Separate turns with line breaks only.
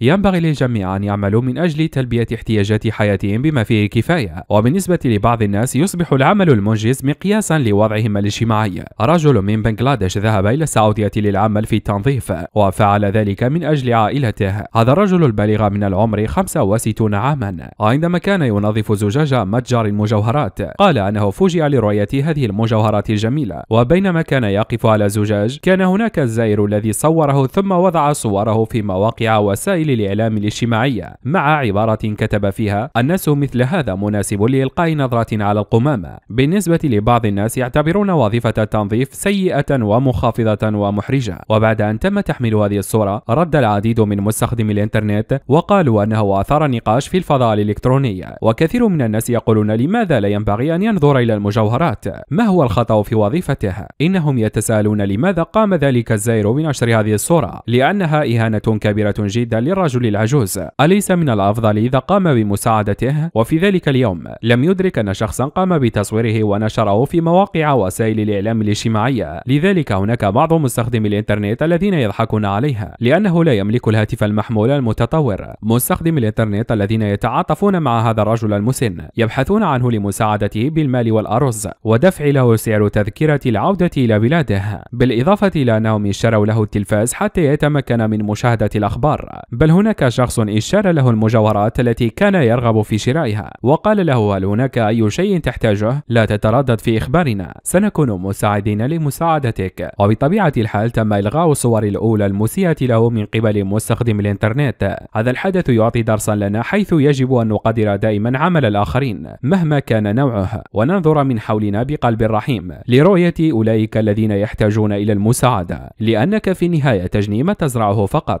ينبغي للجميع أن يعملوا من أجل تلبية احتياجات حياتهم بما فيه الكفاية، وبالنسبة لبعض الناس يصبح العمل المنجز مقياسا لوضعهم الاجتماعي. رجل من بنغلاديش ذهب إلى السعودية للعمل في التنظيف، وفعل ذلك من أجل عائلته. هذا الرجل البالغ من العمر 65 عاما، عندما كان ينظف زجاج متجر المجوهرات، قال أنه فوجئ لرؤية هذه المجوهرات الجميلة، وبينما كان يقف على زجاج، كان هناك الزائر الذي صوره ثم وضع صوره في مواقع وسائل وسائل الإعلام الاجتماعية مع عبارة كتب فيها الناس مثل هذا مناسب لإلقاء نظرة على القمامة بالنسبة لبعض الناس يعتبرون وظيفة التنظيف سيئة ومخافضة ومحرجة وبعد أن تم تحميل هذه الصورة رد العديد من مستخدمي الإنترنت وقالوا أنه أثار نقاش في الفضاء الإلكتروني وكثير من الناس يقولون لماذا لا ينبغي أن ينظر إلى المجوهرات ما هو الخطأ في وظيفته إنهم يتساءلون لماذا قام ذلك الزائر بنشر هذه الصورة لأنها إهانة كبيرة جدا للرجل العجوز أليس من الأفضل إذا قام بمساعدته وفي ذلك اليوم لم يدرك أن شخصا قام بتصويره ونشره في مواقع وسائل الإعلام الاجتماعية لذلك هناك بعض مستخدمي الإنترنت الذين يضحكون عليها لأنه لا يملك الهاتف المحمول المتطور مستخدمي الإنترنت الذين يتعاطفون مع هذا الرجل المسن يبحثون عنه لمساعدته بالمال والأرز ودفع له سعر تذكرة العودة إلى بلاده بالإضافة إلى أنهم اشتروا له التلفاز حتى يتمكن من مشاهدة الأخبار بل هناك شخص اشار له المجوهرات التي كان يرغب في شرائها وقال له هل هناك اي شيء تحتاجه لا تتردد في اخبارنا سنكون مساعدين لمساعدتك وبطبيعه الحال تم الغاء الصور الاولى المسيئه له من قبل مستخدم الانترنت هذا الحدث يعطي درسا لنا حيث يجب ان نقدر دائما عمل الاخرين مهما كان نوعه وننظر من حولنا بقلب رحيم لرؤيه اولئك الذين يحتاجون الى المساعده لانك في النهايه تجني ما تزرعه فقط